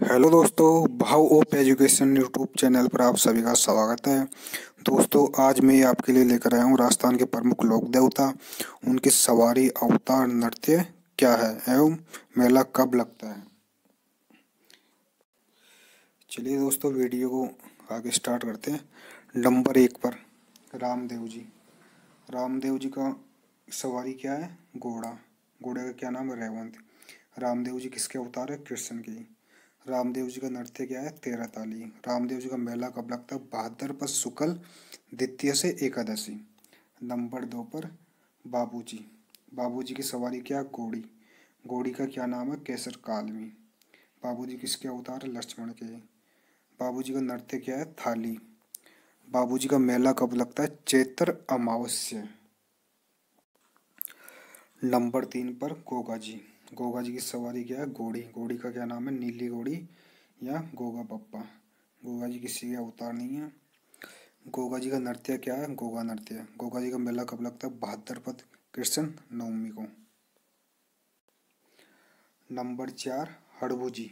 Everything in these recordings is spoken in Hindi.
हेलो दोस्तों भाव ऑफ एजुकेशन यूट्यूब चैनल पर आप सभी का स्वागत है दोस्तों आज मैं आपके लिए लेकर आया हूँ राजस्थान के प्रमुख लोक देवता उनके सवारी अवतार नृत्य क्या है एवं मेला कब लगता है चलिए दोस्तों वीडियो को आगे स्टार्ट करते हैं नंबर एक पर रामदेव जी रामदेव जी का सवारी क्या है घोड़ा घोड़े का क्या नाम है रेवंत रामदेव जी किसके अवतार है कृष्ण के रामदेव जी का नृत्य क्या है तेरह ताली रामदेव जी का मेला कब लगता है बहादुर पर शुक्ल द्वितीय से एकादशी नंबर दो पर बाबू जी बाबू जी की सवारी क्या घोड़ी घोड़ी का क्या नाम है केसर कालमी बाबू जी किसके अवतार लक्ष्मण के बाबू जी का नृत्य क्या है थाली बाबू जी का मेला कब लगता है चैत्र अमावस्या नंबर तीन पर गोगा जी गोगा जी की सवारी क्या है घोड़ी घोड़ी का क्या नाम है नीली घोड़ी या गोगा पप्पा गोगा जी किसी का अवतार नहीं है गोगा जी का नृत्य क्या है गोगा नृत्य गोगा जी का मेला कब लगता है भाद्रपद कृष्ण नवमी को नंबर चार हड़बू जी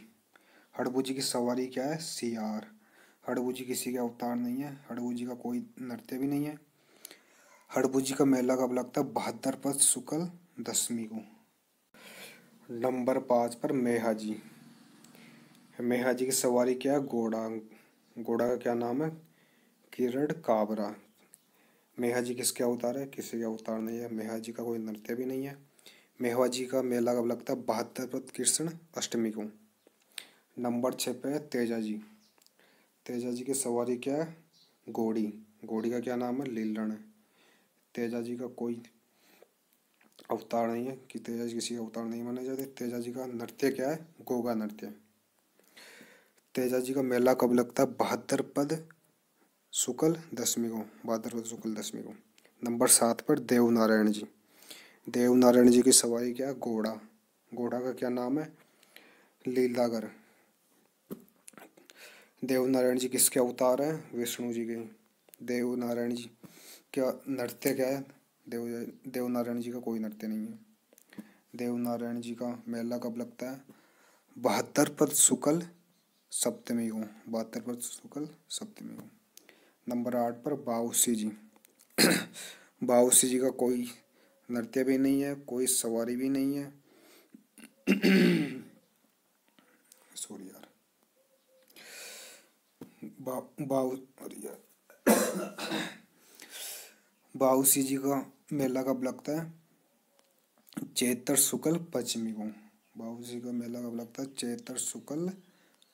हड़बू जी की सवारी क्या है सियार हड़बू जी किसी का अवतार नहीं है हड़बू जी का कोई नृत्य भी नहीं है हड़बू जी का मेला कब लगता है भाद्रपद शुक्ल दसवीं को नंबर पाँच पर मेहा जी मेहा जी की सवारी क्या है घोड़ा घोड़ा का क्या नाम है किरण काबरा मेहा जी किसके अवतार है किसी का अवतार नहीं है मेहा जी का कोई नृत्य भी नहीं है मेहा जी का मेला कब लगता है बहत्तर पर कृष्ण अष्टमी को नंबर छः पे है तेजा जी तेजा जी की सवारी क्या है घोड़ी घोड़ी का क्या नाम है लीलरण है तेजा जी का कोई अवतार नहीं है कि तेजा जी किसी अवतार नहीं माने जाते तेजा जी का नृत्य क्या है गोगा नृत्य तेजा जी का मेला कब लगता है बहत्तरपद शुक्ल दशमी को बहत्तरपद शुक्ल दशमी को नंबर सात पर देव नारायण जी देव नारायण जी की सवारी क्या है घोड़ा घोड़ा का क्या नाम है लीलागर देव नारायण जी किसके अवतार हैं विष्णु जी के देव नारायण जी क्या नृत्य क्या है देव देवनारायण जी का कोई नृत्य नहीं है देवनारायण जी का मेला कब लगता है बहत्तर पद शुक्ल सप्तमी को बहत्तर पद शुक्ल सप्तमी को नंबर आठ पर बाउसी जी बाउसी जी का कोई नृत्य भी नहीं है कोई सवारी भी नहीं है सॉरी यार बाउ बाउ यार बाऊसी जी का मेला कब लगता है चैत्र शुक्ल पंचमी को जी का मेला कब लगता है चैत्र शुक्ल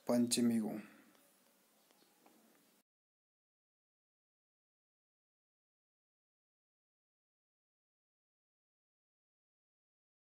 पंचमी को